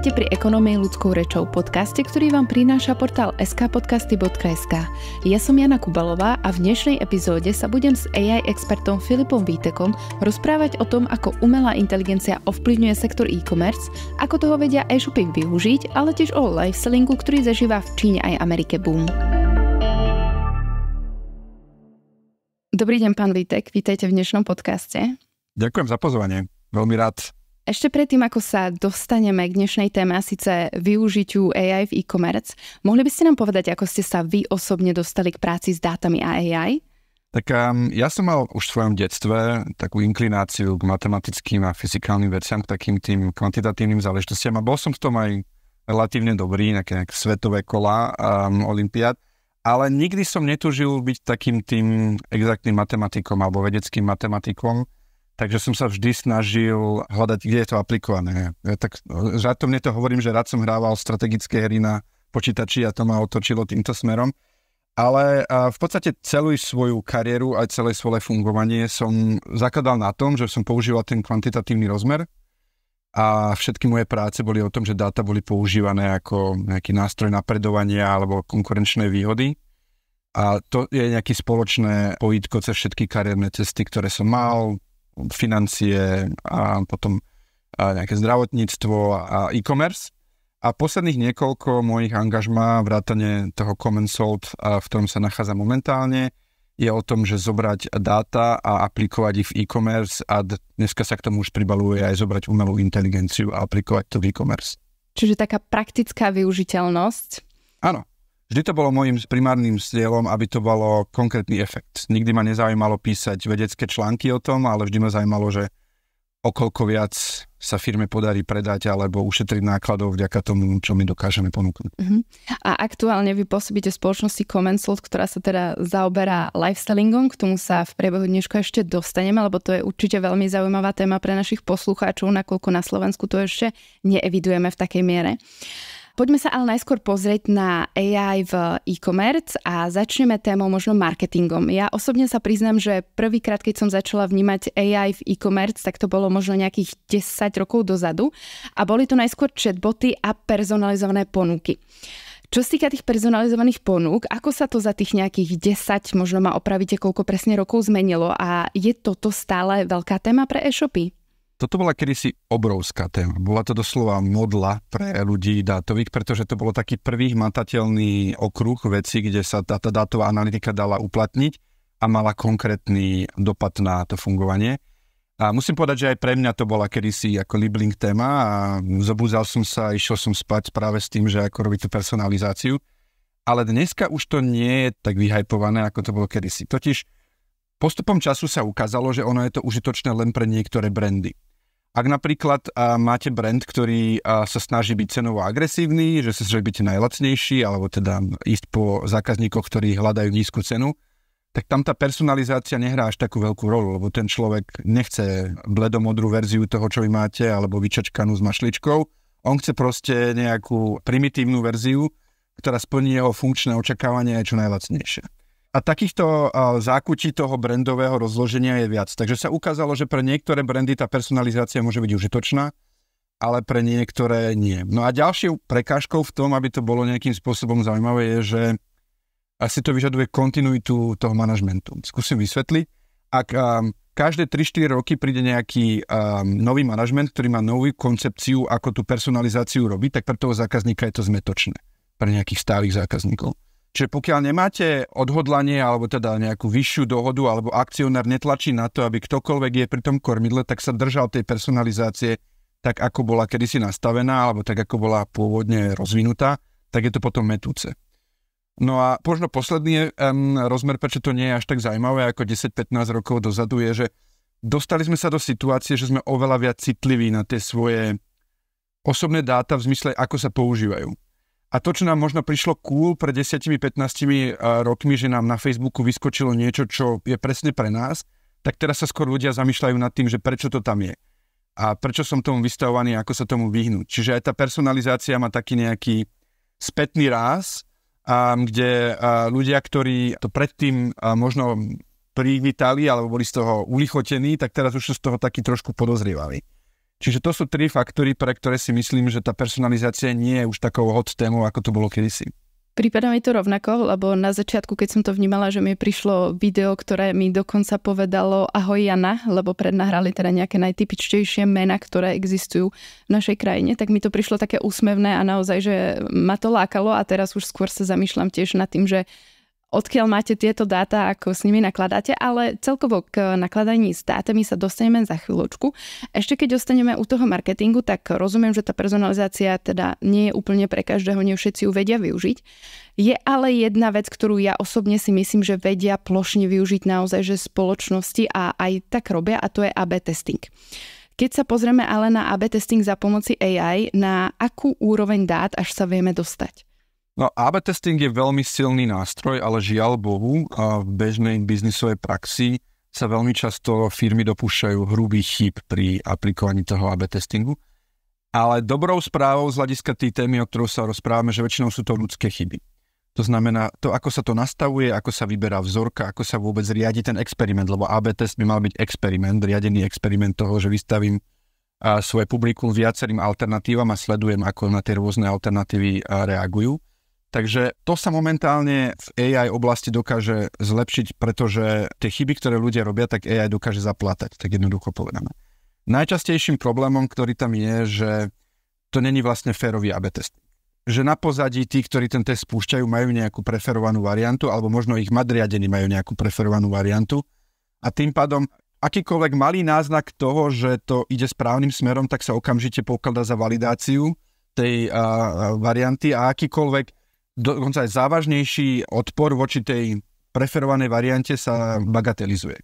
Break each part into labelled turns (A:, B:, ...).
A: Vítajte pri Ekonomii ľudskou rečou podcaste, ktorý vám prináša portál skpodcasty.sk. Ja som Jana Kubalová a v dnešnej epizóde sa budem s AI expertom Filipom Vítekom rozprávať o tom, ako umelá inteligencia ovplyvňuje sektor e-commerce, ako toho vedia e-shopy využiť, ale tiež o sellingu, ktorý zažíva v Číne aj Amerike boom. Dobrý deň, pán Vítek, vítajte v dnešnom podcaste.
B: Ďakujem za pozvanie. Veľmi rád
A: ešte predtým, ako sa dostaneme k dnešnej téme a síce využitiu AI v e-commerce, mohli by ste nám povedať, ako ste sa vy osobne dostali k práci s dátami a AI?
B: Tak um, ja som mal už v svojom detstve takú inklináciu k matematickým a fyzikálnym veciam, k takým tým kvantitatívnym záležitostiam a bol som v tom aj relatívne dobrý, nejaké, nejaké svetové kola um, olimpiád, ale nikdy som netužil byť takým tým exaktným matematikom alebo vedeckým matematikom. Takže som sa vždy snažil hľadať, kde je to aplikované. Ja tak žartomne to hovorím, že rád som hrával strategické hry na počítači a to ma otočilo týmto smerom. Ale v podstate celú svoju kariéru aj celé svoje fungovanie som zakladal na tom, že som používal ten kvantitatívny rozmer a všetky moje práce boli o tom, že dáta boli používané ako nejaký nástroj napredovania alebo konkurenčné výhody. A to je nejaké spoločné pojítko cez všetky kariérne cesty, ktoré som mal, financie a potom a nejaké zdravotníctvo a e-commerce. A posledných niekoľko mojich angažmá, vrátane toho Common Salt, v ktorom sa nachádza momentálne, je o tom, že zobrať dáta a aplikovať ich v e-commerce a dneska sa k tomu už pribaluje aj zobrať umelú inteligenciu a aplikovať to v e-commerce.
A: Čiže taká praktická využiteľnosť.
B: Áno. Vždy to bolo môjim primárnym cieľom, aby to bolo konkrétny efekt. Nikdy ma nezaujímalo písať vedecké články o tom, ale vždy ma zaujímalo, že okoľko viac sa firme podarí predať alebo ušetriť nákladov vďaka tomu, čo my dokážeme ponúknuť.
A: Uh-huh. A aktuálne vy pôsobíte spoločnosti Commensalt, ktorá sa teda zaoberá lifestylingom, k tomu sa v priebehu dneška ešte dostaneme, lebo to je určite veľmi zaujímavá téma pre našich poslucháčov, nakoľko na Slovensku to ešte neevidujeme v takej miere. Uh, Poďme sa ale najskôr pozrieť na AI v e-commerce a začneme témou možno marketingom. Ja osobne sa priznám, že prvýkrát, keď som začala vnímať AI v e-commerce, tak to bolo možno nejakých 10 rokov dozadu a boli to najskôr chatboty a personalizované ponuky. Čo sa týka tých personalizovaných ponúk, ako sa to za tých nejakých 10, možno ma opravíte, koľko presne rokov zmenilo a je toto stále veľká téma pre e-shopy?
B: Toto bola kedysi obrovská téma. Bola to doslova modla pre ľudí dátových, pretože to bolo taký prvý matateľný okruh veci, kde sa tá, tá dátová analytika dala uplatniť a mala konkrétny dopad na to fungovanie. A musím povedať, že aj pre mňa to bola kedysi ako libling téma a zobúzal som sa a išiel som spať práve s tým, že ako robiť tú personalizáciu. Ale dneska už to nie je tak vyhajpované, ako to bolo kedysi. Totiž postupom času sa ukázalo, že ono je to užitočné len pre niektoré brandy ak napríklad a, máte brand, ktorý a, sa snaží byť cenovo agresívny, že sa snaží byť najlacnejší, alebo teda ísť po zákazníkoch, ktorí hľadajú nízku cenu, tak tam tá personalizácia nehrá až takú veľkú rolu, lebo ten človek nechce bledomodrú verziu toho, čo vy máte, alebo vyčačkanú s mašličkou. On chce proste nejakú primitívnu verziu, ktorá splní jeho funkčné očakávanie aj čo najlacnejšie. A takýchto zákutí toho brandového rozloženia je viac. Takže sa ukázalo, že pre niektoré brandy tá personalizácia môže byť užitočná, ale pre niektoré nie. No a ďalšou prekážkou v tom, aby to bolo nejakým spôsobom zaujímavé, je, že asi to vyžaduje kontinuitu toho manažmentu. Skúsim vysvetliť. Ak um, každé 3-4 roky príde nejaký um, nový manažment, ktorý má novú koncepciu, ako tú personalizáciu robiť, tak pre toho zákazníka je to zmetočné. Pre nejakých stálych zákazníkov. Čiže pokiaľ nemáte odhodlanie alebo teda nejakú vyššiu dohodu alebo akcionár netlačí na to, aby ktokoľvek je pri tom kormidle, tak sa držal tej personalizácie tak, ako bola kedysi nastavená alebo tak, ako bola pôvodne rozvinutá, tak je to potom metúce. No a možno posledný um, rozmer, prečo to nie je až tak zaujímavé ako 10-15 rokov dozadu, je, že dostali sme sa do situácie, že sme oveľa viac citliví na tie svoje osobné dáta v zmysle, ako sa používajú. A to, čo nám možno prišlo cool pred 10-15 eh, rokmi, že nám na Facebooku vyskočilo niečo, čo je presne pre nás, tak teraz sa skôr ľudia zamýšľajú nad tým, že prečo to tam je a prečo som tomu vystavovaný ako sa tomu vyhnúť. Čiže aj tá personalizácia má taký nejaký spätný ráz, kde eh, ľudia, ktorí to predtým eh, možno privítali alebo boli z toho ulichotení, tak teraz už sú z toho takí trošku podozrievali. Čiže to sú tri faktory, pre ktoré si myslím, že tá personalizácia nie je už takou hot témou, ako to bolo kedysi.
A: Prípadá mi to rovnako, lebo na začiatku, keď som to vnímala, že mi prišlo video, ktoré mi dokonca povedalo ahoj Jana, lebo prednahrali teda nejaké najtypičtejšie mena, ktoré existujú v našej krajine, tak mi to prišlo také úsmevné a naozaj, že ma to lákalo a teraz už skôr sa zamýšľam tiež nad tým, že odkiaľ máte tieto dáta, ako s nimi nakladáte, ale celkovo k eh, nakladaní s dátami sa dostaneme za chvíľočku. Ešte keď dostaneme u toho marketingu, tak rozumiem, že tá personalizácia teda nie je úplne pre každého, nie všetci ju vedia využiť. Je ale jedna vec, ktorú ja osobne si myslím, že vedia plošne využiť naozaj, že spoločnosti a aj tak robia a to je AB testing. Keď sa pozrieme ale na AB testing za pomoci AI, na akú úroveň dát až sa vieme
B: dostať? No, AB testing je veľmi silný nástroj, ale žiaľ Bohu, v bežnej biznisovej praxi sa veľmi často firmy dopúšťajú hrubý chyb pri aplikovaní toho AB testingu. Ale dobrou správou z hľadiska tej témy, o ktorou sa rozprávame, že väčšinou sú to ľudské chyby. To znamená, to ako sa to nastavuje, ako sa vyberá vzorka, ako sa vôbec riadi ten experiment, lebo AB test by mal byť experiment, riadený experiment toho, že vystavím svoje publikum viacerým alternatívam a sledujem, ako na tie rôzne alternatívy reagujú Takže to sa momentálne v AI oblasti dokáže zlepšiť, pretože tie chyby, ktoré ľudia robia, tak AI dokáže zaplatať, tak jednoducho povedané. Najčastejším problémom, ktorý tam je, že to není vlastne férový AB test. Že na pozadí tí, ktorí ten test spúšťajú, majú nejakú preferovanú variantu, alebo možno ich madriadení majú nejakú preferovanú variantu. A tým pádom akýkoľvek malý náznak toho, že to ide správnym smerom, tak sa okamžite pokladá za validáciu tej a, a varianty a akýkoľvek dokonca aj závažnejší odpor voči tej preferovanej variante sa bagatelizuje.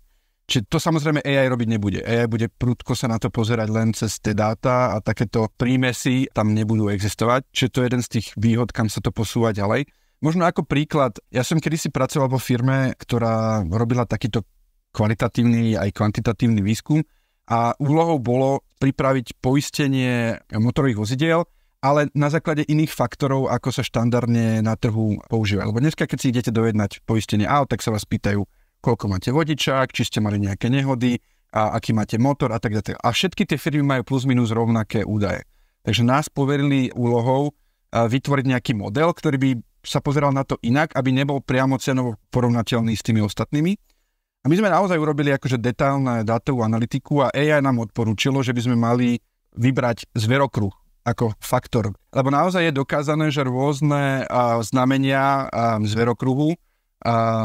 B: Čiže to samozrejme AI robiť nebude. AI bude prudko sa na to pozerať len cez tie dáta a takéto prímesy tam nebudú existovať. Čiže to je jeden z tých výhod, kam sa to posúva ďalej. Možno ako príklad, ja som kedysi pracoval vo firme, ktorá robila takýto kvalitatívny aj kvantitatívny výskum a úlohou bolo pripraviť poistenie motorových vozidiel ale na základe iných faktorov, ako sa štandardne na trhu používa. Lebo dneska, keď si idete dojednať poistenie aut, tak sa vás pýtajú, koľko máte vodičák, či ste mali nejaké nehody, a aký máte motor a tak ďalej. A všetky tie firmy majú plus minus rovnaké údaje. Takže nás poverili úlohou vytvoriť nejaký model, ktorý by sa pozeral na to inak, aby nebol priamo cenovo porovnateľný s tými ostatnými. A my sme naozaj urobili akože detálne datovú analytiku a AI nám odporúčilo, že by sme mali vybrať zverokruh ako faktor. Lebo naozaj je dokázané, že rôzne uh, znamenia um, zverokruhu uh,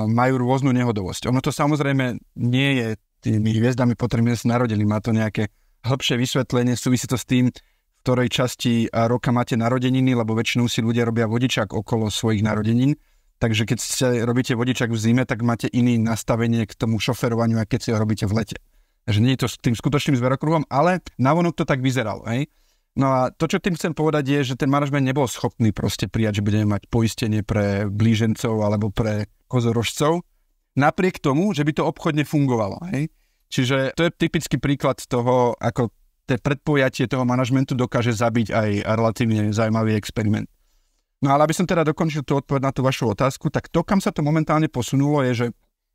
B: majú rôznu nehodovosť. Ono to samozrejme nie je tými hviezdami, po ktorými sa narodili. Má to nejaké hĺbšie vysvetlenie, súvisí to s tým, v ktorej časti roka máte narodeniny, lebo väčšinou si ľudia robia vodičák okolo svojich narodenín. Takže keď ste robíte vodičak v zime, tak máte iný nastavenie k tomu šoferovaniu, a keď si ho robíte v lete. Takže nie je to s tým skutočným zverokruhom, ale navonok to tak vyzeralo. Hej? No a to, čo tým chcem povedať, je, že ten manažment nebol schopný proste prijať, že budeme mať poistenie pre blížencov alebo pre kozorožcov, napriek tomu, že by to obchodne fungovalo. Hej? Čiže to je typický príklad toho, ako to predpojatie toho manažmentu dokáže zabiť aj relatívne zaujímavý experiment. No ale aby som teda dokončil tú odpoveď na tú vašu otázku, tak to, kam sa to momentálne posunulo, je, že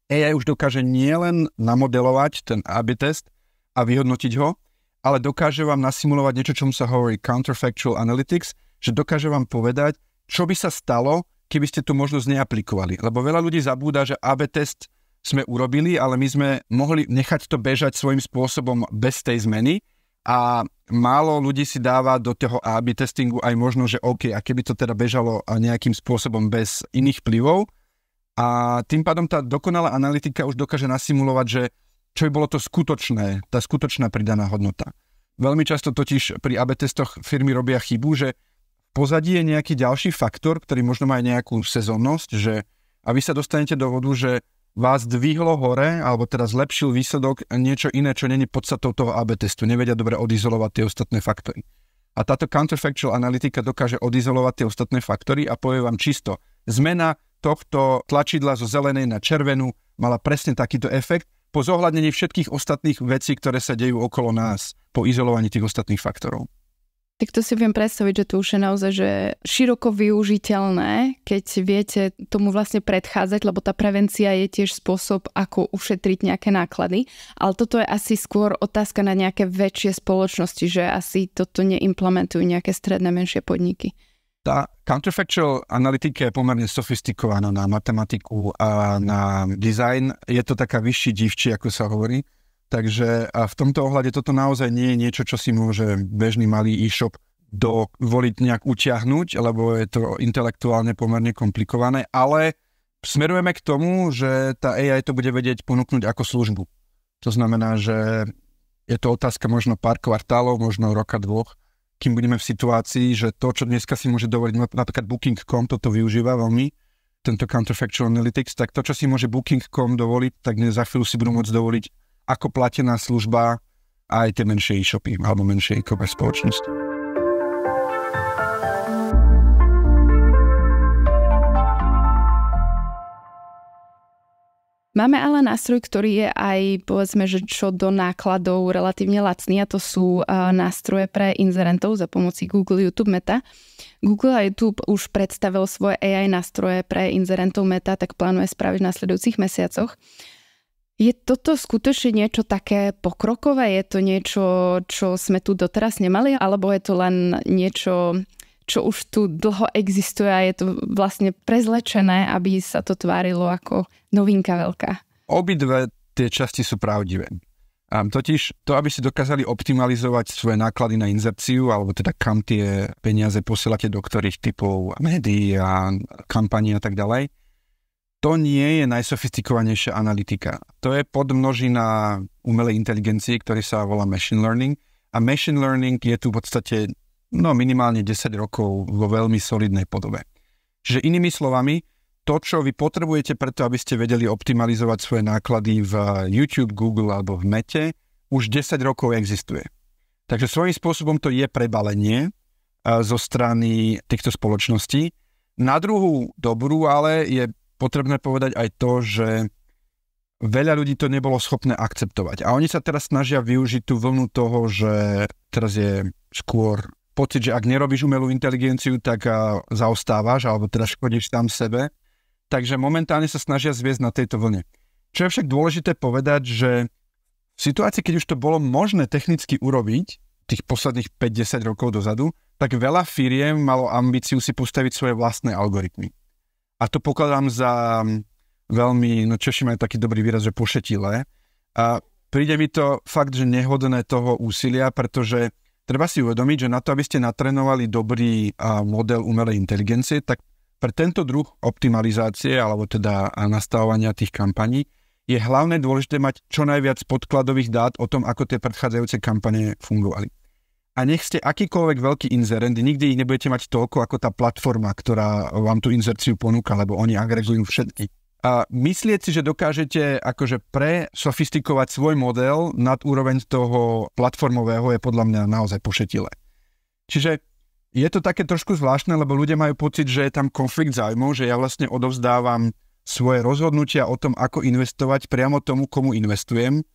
B: AI už dokáže nielen namodelovať ten AB test a vyhodnotiť ho, ale dokáže vám nasimulovať niečo, čomu sa hovorí counterfactual analytics, že dokáže vám povedať, čo by sa stalo, keby ste tú možnosť neaplikovali. Lebo veľa ľudí zabúda, že AB test sme urobili, ale my sme mohli nechať to bežať svojím spôsobom bez tej zmeny a málo ľudí si dáva do toho AB testingu aj možno, že OK, a keby to teda bežalo nejakým spôsobom bez iných vplyvov. A tým pádom tá dokonalá analytika už dokáže nasimulovať, že čo by bolo to skutočné, tá skutočná pridaná hodnota. Veľmi často totiž pri AB testoch firmy robia chybu, že pozadí je nejaký ďalší faktor, ktorý možno má aj nejakú sezónnosť, že a vy sa dostanete do vodu, že vás dvihlo hore, alebo teda zlepšil výsledok niečo iné, čo není podstatou toho AB testu. Nevedia dobre odizolovať tie ostatné faktory. A táto counterfactual analytika dokáže odizolovať tie ostatné faktory a povie vám čisto, zmena tohto tlačidla zo zelenej na červenú mala presne takýto efekt po zohľadnení všetkých ostatných vecí, ktoré sa dejú okolo nás, po izolovaní tých ostatných faktorov.
A: Tak to si viem predstaviť, že to už je naozaj že široko využiteľné, keď viete tomu vlastne predchádzať, lebo tá prevencia je tiež spôsob, ako ušetriť nejaké náklady. Ale toto je asi skôr otázka na nejaké väčšie spoločnosti, že asi toto neimplementujú nejaké stredné menšie podniky.
B: Tá counterfactual analytika je pomerne sofistikovaná na matematiku a na design. Je to taká vyšší divčí, ako sa hovorí. Takže a v tomto ohľade toto naozaj nie je niečo, čo si môže bežný malý e-shop do, voliť nejak utiahnuť, lebo je to intelektuálne pomerne komplikované, ale smerujeme k tomu, že tá AI to bude vedieť ponúknuť ako službu. To znamená, že je to otázka možno pár kvartálov, možno roka, dvoch, kým budeme v situácii, že to, čo dneska si môže dovoliť, napríklad Booking.com toto využíva veľmi, tento counterfactual analytics, tak to, čo si môže Booking.com dovoliť, tak za chvíľu si budú môcť dovoliť ako platená služba aj tie menšie e-shopy alebo menšie e-commerce spoločnosti.
A: Máme ale nástroj, ktorý je aj, povedzme, že čo do nákladov relatívne lacný a to sú eh, nástroje pre inzerentov za pomoci Google, YouTube, Meta. Google a YouTube už predstavil svoje AI nástroje pre inzerentov Meta, tak plánuje spraviť v nasledujúcich mesiacoch. Je toto skutočne niečo také pokrokové? Je to niečo, čo sme tu doteraz nemali? Alebo je to len niečo čo už tu dlho existuje a je to vlastne prezlečené, aby sa to tvárilo ako novinka veľká.
B: Obidve tie časti sú pravdivé. A totiž to, aby si dokázali optimalizovať svoje náklady na inzerciu, alebo teda kam tie peniaze posielate do ktorých typov médií a kampaní a tak ďalej, to nie je najsofistikovanejšia analytika. To je podmnožina umelej inteligencii, ktorý sa volá machine learning. A machine learning je tu v podstate no minimálne 10 rokov vo veľmi solidnej podobe. Čiže inými slovami, to, čo vy potrebujete preto, aby ste vedeli optimalizovať svoje náklady v YouTube, Google alebo v Mete, už 10 rokov existuje. Takže svojím spôsobom to je prebalenie e, zo strany týchto spoločností. Na druhú dobrú ale je potrebné povedať aj to, že veľa ľudí to nebolo schopné akceptovať. A oni sa teraz snažia využiť tú vlnu toho, že teraz je skôr pocit, že ak nerobíš umelú inteligenciu, tak zaostávaš, alebo teda škodíš tam sebe. Takže momentálne sa snažia zviesť na tejto vlne. Čo je však dôležité povedať, že v situácii, keď už to bolo možné technicky urobiť, tých posledných 50 rokov dozadu, tak veľa firiem malo ambíciu si postaviť svoje vlastné algoritmy. A to pokladám za veľmi, no Češi majú taký dobrý výraz, že pošetilé. A príde mi to fakt, že nehodné toho úsilia, pretože treba si uvedomiť, že na to, aby ste natrenovali dobrý model umelej inteligencie, tak pre tento druh optimalizácie, alebo teda nastavovania tých kampaní, je hlavne dôležité mať čo najviac podkladových dát o tom, ako tie predchádzajúce kampane fungovali. A nech ste akýkoľvek veľký inzerent, nikdy ich nebudete mať toľko ako tá platforma, ktorá vám tú inzerciu ponúka, lebo oni agregujú všetky a myslieť si, že dokážete akože presofistikovať svoj model nad úroveň toho platformového je podľa mňa naozaj pošetilé. Čiže je to také trošku zvláštne, lebo ľudia majú pocit, že je tam konflikt zájmov, že ja vlastne odovzdávam svoje rozhodnutia o tom, ako investovať priamo tomu, komu investujem,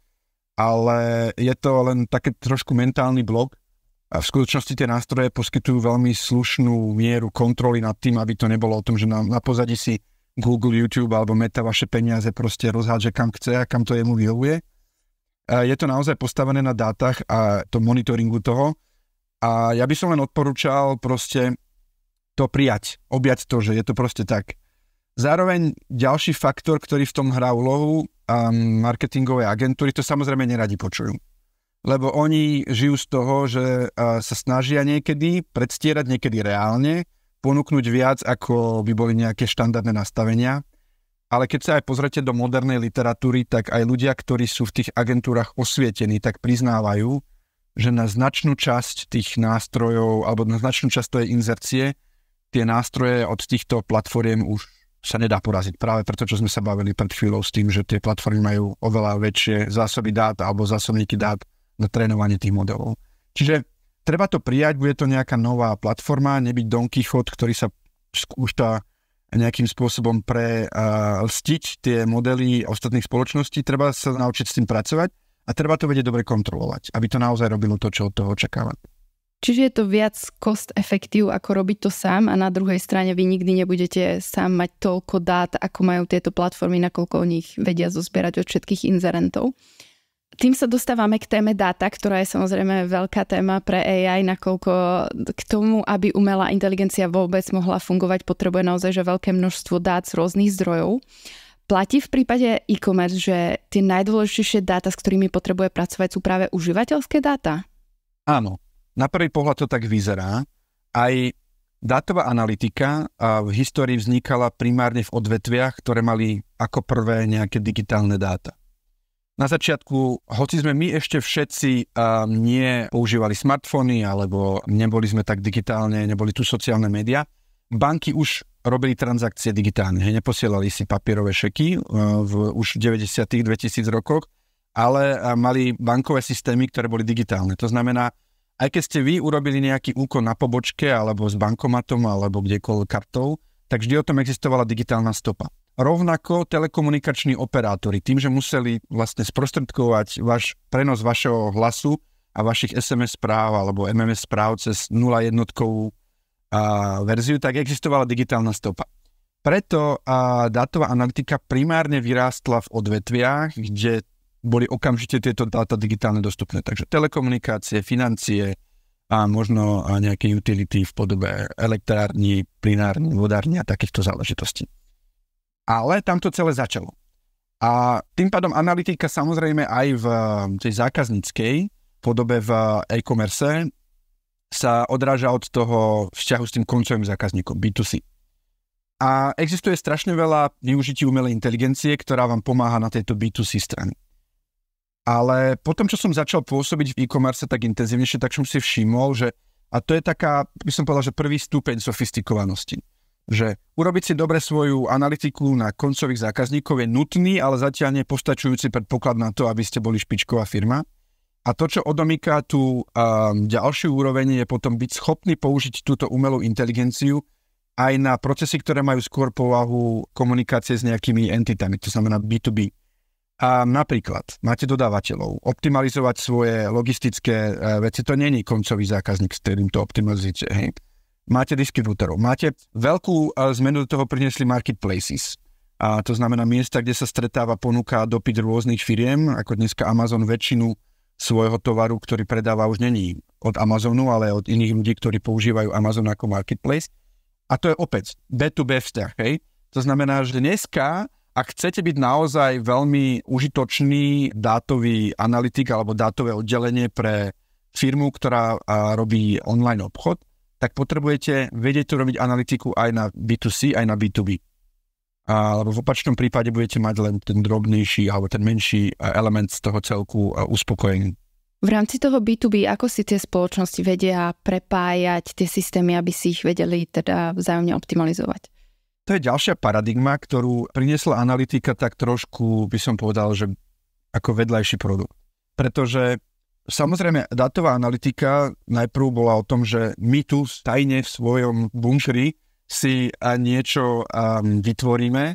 B: ale je to len také trošku mentálny blok. A v skutočnosti tie nástroje poskytujú veľmi slušnú mieru kontroly nad tým, aby to nebolo o tom, že na, na pozadí si Google, YouTube alebo Meta vaše peniaze proste rozhádže kam chce a kam to jemu vyhovuje. A je to naozaj postavené na dátach a to monitoringu toho. A ja by som len odporúčal proste to prijať, objať to, že je to proste tak. Zároveň ďalší faktor, ktorý v tom hrá úlohu, um, marketingové agentúry to samozrejme neradi počujú. Lebo oni žijú z toho, že uh, sa snažia niekedy predstierať, niekedy reálne, ponúknuť viac, ako by boli nejaké štandardné nastavenia. Ale keď sa aj pozrete do modernej literatúry, tak aj ľudia, ktorí sú v tých agentúrach osvietení, tak priznávajú, že na značnú časť tých nástrojov, alebo na značnú časť tej inzercie, tie nástroje od týchto platformiem už sa nedá poraziť. Práve preto, čo sme sa bavili pred chvíľou s tým, že tie platformy majú oveľa väčšie zásoby dát alebo zásobníky dát na trénovanie tých modelov. Čiže treba to prijať, bude to nejaká nová platforma, nebyť Don Quixote, ktorý sa skúšta nejakým spôsobom prelstiť uh, tie modely ostatných spoločností. Treba sa naučiť s tým pracovať a treba to vedieť dobre kontrolovať, aby to naozaj robilo to, čo od toho očakávať.
A: Čiže je to viac cost efektív, ako robiť to sám a na druhej strane vy nikdy nebudete sám mať toľko dát, ako majú tieto platformy, nakoľko o nich vedia zozbierať od všetkých inzerentov. Tým sa dostávame k téme dáta, ktorá je samozrejme veľká téma pre AI, nakoľko k tomu, aby umelá inteligencia vôbec mohla fungovať, potrebuje naozaj že veľké množstvo dát z rôznych zdrojov. Platí v prípade e-commerce, že tie najdôležitejšie dáta, s ktorými potrebuje pracovať, sú práve užívateľské dáta?
B: Áno. Na prvý pohľad to tak vyzerá. Aj Dátová analytika v histórii vznikala primárne v odvetviach, ktoré mali ako prvé nejaké digitálne dáta. Na začiatku, hoci sme my ešte všetci um, ehm, nie používali smartfóny alebo neboli sme tak digitálne, neboli tu sociálne médiá, banky už robili transakcie digitálne, neposielali si papierové šeky uh, v už 90. 2000 rokoch, ale uh, mali bankové systémy, ktoré boli digitálne. To znamená, aj keď ste vy urobili nejaký úkon na pobočke alebo s bankomatom alebo kdekoľvek kartou, tak vždy o tom existovala digitálna stopa. Rovnako telekomunikační operátori, tým, že museli vlastne sprostredkovať váš prenos vašeho hlasu a vašich SMS správ alebo MMS správ cez 01 verziu, tak existovala digitálna stopa. Preto a, dátová analytika primárne vyrástla v odvetviach, kde boli okamžite tieto dáta digitálne dostupné. Takže telekomunikácie, financie a možno a nejaké utility v podobe elektrární, plinárni, vodárni a takýchto záležitostí. Ale tam to celé začalo. A tým pádom analytika samozrejme aj v um, tej zákazníckej podobe v uh, e-commerce sa odráža od toho vzťahu s tým koncovým zákazníkom, B2C. A existuje strašne veľa využití umelej inteligencie, ktorá vám pomáha na tejto B2C strane. Ale potom, čo som začal pôsobiť v e-commerce tak intenzívnejšie, tak som si všimol, že a to je taká, by som povedal, že prvý stupeň sofistikovanosti že urobiť si dobre svoju analytiku na koncových zákazníkov je nutný, ale zatiaľ nepostačujúci predpoklad na to, aby ste boli špičková firma. A to, čo odomýka tú um, ďalšiu úroveň, je potom byť schopný použiť túto umelú inteligenciu aj na procesy, ktoré majú skôr povahu komunikácie s nejakými entitami, to znamená B2B. A napríklad máte dodávateľov, optimalizovať svoje logistické uh, veci, to není koncový zákazník, s ktorým to optimalizujete. Hej máte distribútorov, máte veľkú eh, zmenu do toho priniesli marketplaces. A to znamená miesta, kde sa stretáva ponuka a dopyt rôznych firiem, ako dneska Amazon väčšinu svojho tovaru, ktorý predáva, už není od Amazonu, ale od iných ľudí, ktorí používajú Amazon ako marketplace. A to je opäť B2B vzťah, hej? To znamená, že dneska, ak chcete byť naozaj veľmi užitočný dátový analytik alebo dátové oddelenie pre firmu, ktorá eh, robí online obchod, tak potrebujete vedieť tu robiť analytiku aj na B2C, aj na B2B. Alebo v opačnom prípade budete mať len ten drobnejší alebo ten menší eh, element z toho celku eh, uspokojený.
A: V rámci toho B2B, ako si tie spoločnosti vedia prepájať tie systémy, aby si ich vedeli teda vzájomne optimalizovať?
B: To je ďalšia paradigma, ktorú priniesla analytika tak trošku, by som povedal, že ako vedľajší produkt. Pretože Samozrejme, datová analytika najprv bola o tom, že my tu tajne v svojom bunkri si niečo vytvoríme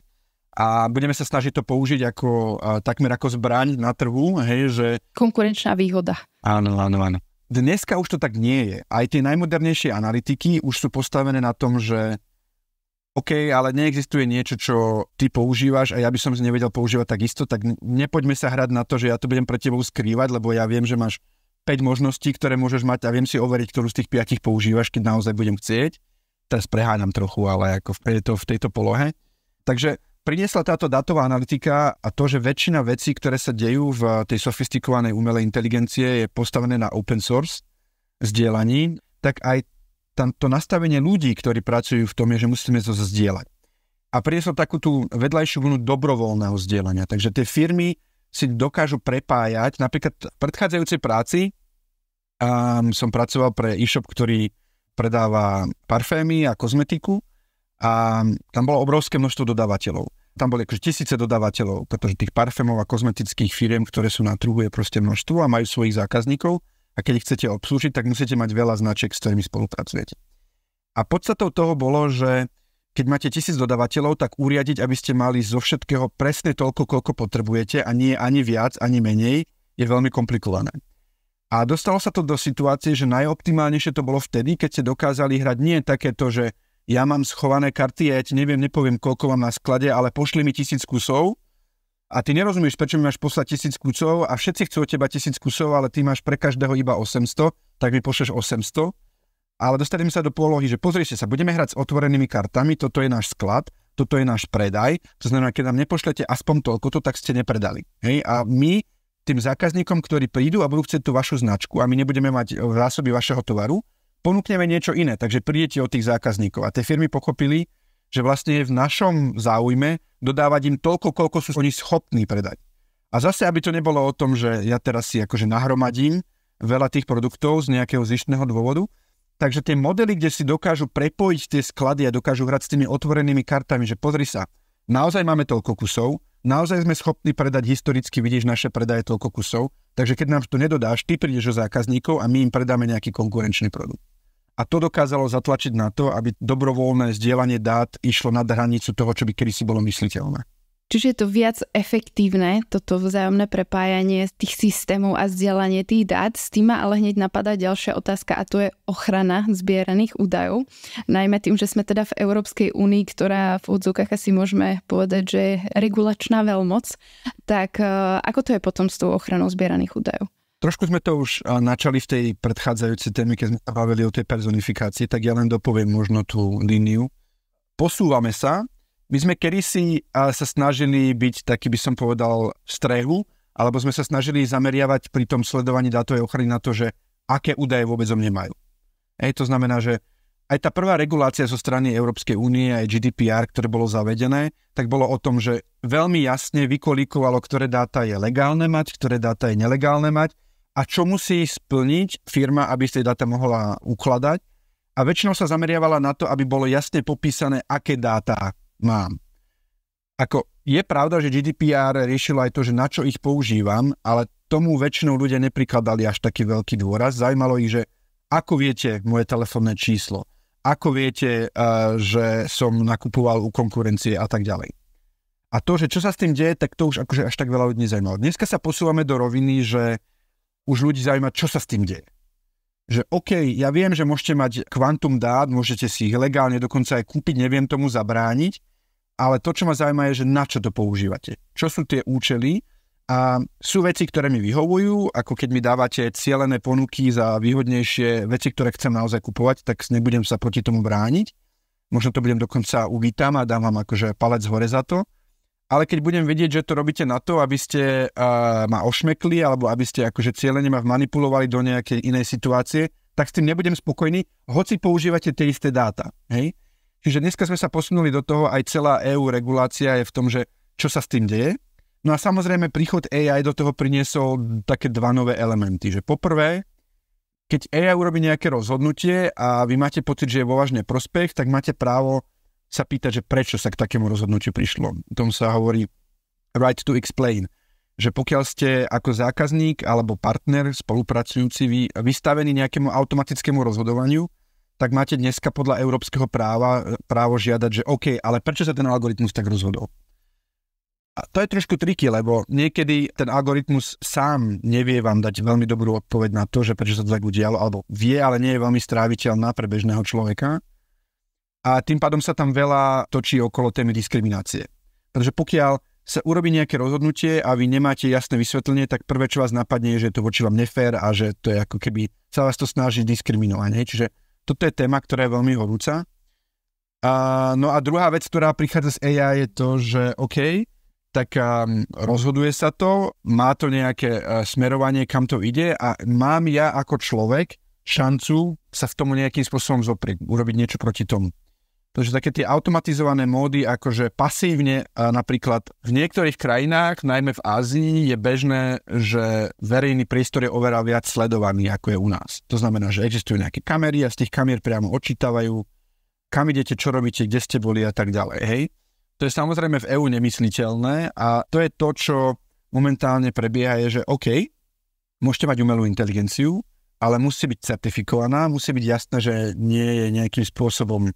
B: a budeme sa snažiť to použiť ako, takmer ako zbraň na trhu. Hej, že...
A: Konkurenčná výhoda.
B: Áno, áno, áno. Dneska už to tak nie je. Aj tie najmodernejšie analytiky už sú postavené na tom, že OK, ale neexistuje niečo, čo ty používaš a ja by som si nevedel používať takisto, tak nepoďme sa hrať na to, že ja to budem pre tebou skrývať, lebo ja viem, že máš 5 možností, ktoré môžeš mať a viem si overiť, ktorú z tých 5 používaš, keď naozaj budem chcieť. Teraz preháňam trochu, ale ako v tejto, v tejto polohe. Takže priniesla táto datová analytika a to, že väčšina vecí, ktoré sa dejú v tej sofistikovanej umelej inteligencie je postavené na open source, zdieľaní, tak aj tam to nastavenie ľudí, ktorí pracujú v tom, je, že musíme to zdieľať. A priniesol takú tú vedľajšiu vlnu dobrovoľného zdieľania. Takže tie firmy si dokážu prepájať. Napríklad v predchádzajúcej práci um, som pracoval pre e-shop, ktorý predáva parfémy a kozmetiku a tam bolo obrovské množstvo dodávateľov. Tam boli akože tisíce dodávateľov, pretože tých parfémov a kozmetických firiem, ktoré sú na trhu, je proste množstvo a majú svojich zákazníkov a keď ich chcete obslúžiť, tak musíte mať veľa značiek, s ktorými spolupracujete. A podstatou toho bolo, že keď máte tisíc dodávateľov, tak uriadiť, aby ste mali zo všetkého presne toľko, koľko potrebujete a nie ani viac, ani menej, je veľmi komplikované. A dostalo sa to do situácie, že najoptimálnejšie to bolo vtedy, keď ste dokázali hrať nie takéto, že ja mám schované karty, ja ti neviem, nepoviem, koľko mám na sklade, ale pošli mi tisíc kusov, a ty nerozumieš, prečo mi máš poslať tisíc kusov a všetci chcú od teba tisíc kusov, ale ty máš pre každého iba 800, tak mi pošleš 800. Ale dostaneme sa do polohy, že pozrite sa, budeme hrať s otvorenými kartami, toto je náš sklad, toto je náš predaj, to znamená, keď nám nepošlete aspoň toľko, to tak ste nepredali. Hej? A my tým zákazníkom, ktorí prídu a budú chcieť tú vašu značku a my nebudeme mať e, zásoby vašeho tovaru, ponúkneme niečo iné, takže prídete od tých zákazníkov. A tie firmy pochopili, že vlastne je v našom záujme dodávať im toľko, koľko sú oni schopní predať. A zase, aby to nebolo o tom, že ja teraz si akože nahromadím veľa tých produktov z nejakého zištného dôvodu, takže tie modely, kde si dokážu prepojiť tie sklady a dokážu hrať s tými otvorenými kartami, že pozri sa, naozaj máme toľko kusov, naozaj sme schopní predať historicky, vidíš naše predaje toľko kusov, takže keď nám to nedodáš, ty prídeš o zákazníkov a my im predáme nejaký konkurenčný produkt. A to dokázalo zatlačiť na to, aby dobrovoľné zdieľanie dát išlo nad hranicu toho, čo by kedysi bolo mysliteľné.
A: Čiže je to viac efektívne, toto vzájomné prepájanie tých systémov a zdieľanie tých dát. S tým ma ale hneď napadá ďalšia otázka a to je ochrana zbieraných údajov. Najmä tým, že sme teda v Európskej únii, ktorá v odzvukách asi môžeme povedať, že je regulačná veľmoc. Tak eh, ako to je potom s tou ochranou zbieraných údajov?
B: Trošku sme to už načali v tej predchádzajúcej téme, keď sme bavili o tej personifikácii, tak ja len dopoviem možno tú líniu. Posúvame sa. My sme kedysi sa snažili byť taký, by som povedal, v strehu, alebo sme sa snažili zameriavať pri tom sledovaní dátovej ochrany na to, že aké údaje vôbec o mne majú. Ej, to znamená, že aj tá prvá regulácia zo strany Európskej únie, aj GDPR, ktoré bolo zavedené, tak bolo o tom, že veľmi jasne vykolikovalo, ktoré dáta je legálne mať, ktoré dáta je nelegálne mať a čo musí splniť firma, aby ste dáta mohla ukladať. A väčšinou sa zameriavala na to, aby bolo jasne popísané, aké dáta mám. Ako je pravda, že GDPR riešilo aj to, že na čo ich používam, ale tomu väčšinou ľudia neprikladali až taký veľký dôraz. Zajímalo ich, že ako viete moje telefónne číslo, ako viete, eh, že som nakupoval u konkurencie a tak ďalej. A to, že čo sa s tým deje, tak to už akože až tak veľa ľudí nezajímalo. Dneska sa posúvame do roviny, že už ľudí zaujíma, čo sa s tým deje. Že OK, ja viem, že môžete mať kvantum dát, môžete si ich legálne dokonca aj kúpiť, neviem tomu zabrániť, ale to, čo ma zaujíma, je, že na čo to používate. Čo sú tie účely a sú veci, ktoré mi vyhovujú, ako keď mi dávate cielené ponuky za výhodnejšie veci, ktoré chcem naozaj kupovať, tak nebudem sa proti tomu brániť. Možno to budem dokonca uvítam a dám vám akože palec hore za to ale keď budem vedieť, že to robíte na to, aby ste uh, ma ošmekli alebo aby ste akože cieľene ma manipulovali do nejakej inej situácie, tak s tým nebudem spokojný, hoci používate tie isté dáta. Hej? Čiže dneska sme sa posunuli do toho, aj celá EU regulácia je v tom, že čo sa s tým deje. No a samozrejme príchod AI do toho priniesol také dva nové elementy. Že poprvé, keď AI urobí nejaké rozhodnutie a vy máte pocit, že je vo vážne prospech, tak máte právo sa pýtať, že prečo sa k takému rozhodnutiu prišlo. Tomu sa hovorí right to explain, že pokiaľ ste ako zákazník alebo partner, spolupracujúci vy vystavení nejakému automatickému rozhodovaniu, tak máte dneska podľa európskeho práva právo žiadať, že OK, ale prečo sa ten algoritmus tak rozhodol? A to je trošku triky, lebo niekedy ten algoritmus sám nevie vám dať veľmi dobrú odpoveď na to, že prečo sa to tak udialo, alebo vie, ale nie je veľmi stráviteľná pre bežného človeka a tým pádom sa tam veľa točí okolo témy diskriminácie. Pretože pokiaľ sa urobí nejaké rozhodnutie a vy nemáte jasné vysvetlenie, tak prvé, čo vás napadne, je, že je to voči vám nefér a že to je ako keby sa vás to snaží diskriminovať. Hej? Čiže toto je téma, ktorá je veľmi horúca. A, no a druhá vec, ktorá prichádza z AI je to, že OK, tak um, rozhoduje sa to, má to nejaké uh, smerovanie, kam to ide a mám ja ako človek šancu sa v tomu nejakým spôsobom zoprieť, urobiť niečo proti tomu. Takže také tie automatizované módy, akože pasívne napríklad v niektorých krajinách, najmä v Ázii, je bežné, že verejný priestor je oveľa viac sledovaný, ako je u nás. To znamená, že existujú nejaké kamery a z tých kamier priamo odčítavajú, kam idete, čo robíte, kde ste boli a tak ďalej. Hej? To je samozrejme v EÚ nemysliteľné a to je to, čo momentálne prebieha, je, že OK, môžete mať umelú inteligenciu, ale musí byť certifikovaná, musí byť jasné, že nie je nejakým spôsobom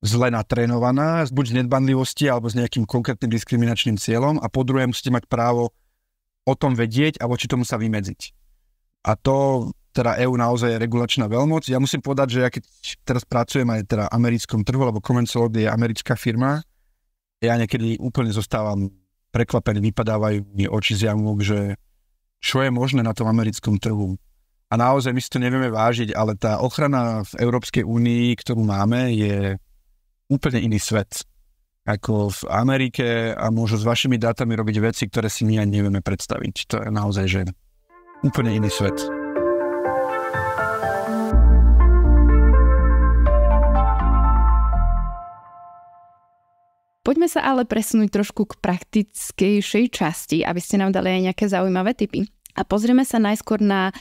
B: zle natrénovaná, buď z nedbanlivosti alebo s nejakým konkrétnym diskriminačným cieľom a po druhé musíte mať právo o tom vedieť a voči tomu sa vymedziť. A to teda EU naozaj je regulačná veľmoc. Ja musím povedať, že ja keď teraz pracujem aj teda americkom trhu, lebo Comensolod je americká firma, ja niekedy úplne zostávam prekvapený, vypadávajú mi oči z jamok, že čo je možné na tom americkom trhu. A naozaj my si to nevieme vážiť, ale tá ochrana v Európskej únii, ktorú máme, je úplne iný svet ako v Amerike a môžu s vašimi dátami robiť veci, ktoré si my ani nevieme predstaviť. To je naozaj, že úplne iný svet.
A: Poďme sa ale presunúť trošku k praktickejšej časti, aby ste nám dali aj nejaké zaujímavé tipy. A pozrieme sa najskôr na uh,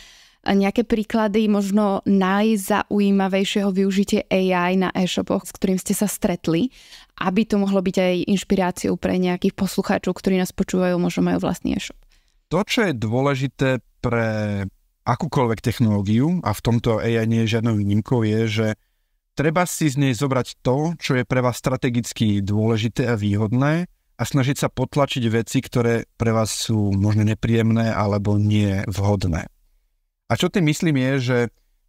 A: nejaké príklady možno najzaujímavejšieho využitie AI na e-shopoch, s ktorým ste sa stretli, aby to mohlo byť aj inšpiráciou pre nejakých poslucháčov, ktorí nás počúvajú, možno majú vlastný e-shop?
B: To, čo je dôležité pre akúkoľvek technológiu, a v tomto AI nie je žiadnou výnimkou, je, že treba si z nej zobrať to, čo je pre vás strategicky dôležité a výhodné, a snažiť sa potlačiť veci, ktoré pre vás sú možno nepríjemné alebo nie vhodné. A čo tým myslím je, že